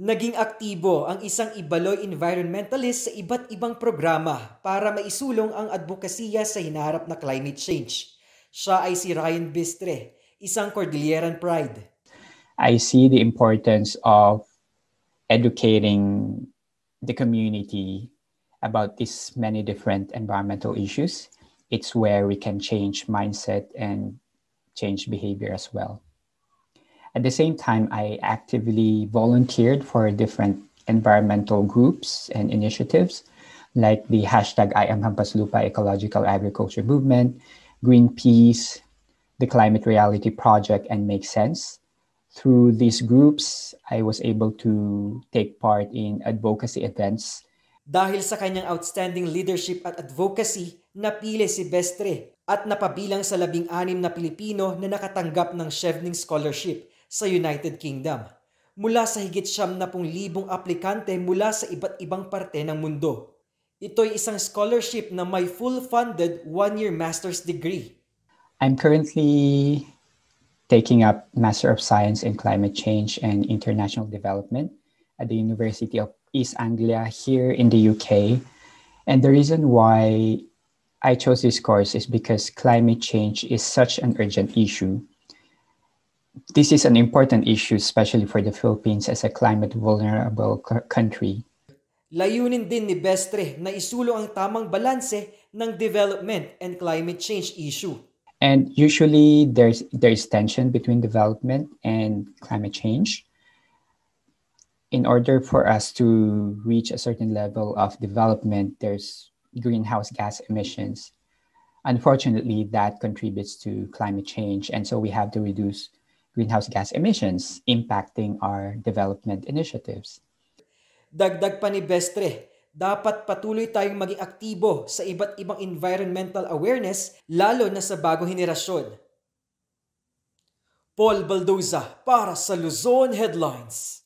Naging aktibo ang isang Ibaloy environmentalist sa iba't ibang programa para maisulong ang advokasya sa hinaharap na climate change. Siya ay si Ryan Bistre, isang Cordilleran Pride. I see the importance of educating the community about these many different environmental issues. It's where we can change mindset and change behavior as well. At the same time, I actively volunteered for different environmental groups and initiatives like the hashtag I am Hampaslupa Ecological Agriculture Movement, Greenpeace, the Climate Reality Project, and Make Sense. Through these groups, I was able to take part in advocacy events. Dahil sa kanyang outstanding leadership at advocacy, napili si Bestre at napabilang sa labing-anim na Pilipino na nakatanggap ng Chevening Scholarship sa United Kingdom mula sa higit siyam na pung libong aplikante mula sa iba't ibang parte ng mundo. Ito ay isang scholarship na may full-funded one-year master's degree. I'm currently taking up Master of Science in Climate Change and International Development at the University of East Anglia here in the UK. And the reason why I chose this course is because climate change is such an urgent issue this is an important issue, especially for the Philippines as a climate vulnerable country. Layunin din ni Bestre na isulong ang tamang balanse ng development and climate change issue. And usually there's there's tension between development and climate change. In order for us to reach a certain level of development, there's greenhouse gas emissions. Unfortunately, that contributes to climate change, and so we have to reduce greenhouse gas emissions impacting our development initiatives. Dagdag pa ni Bestre, dapat patuloy tayong maging aktibo sa iba't ibang environmental awareness lalo na sa bagong henerasyon. Paul Baldoza para sa Luzon Headlines.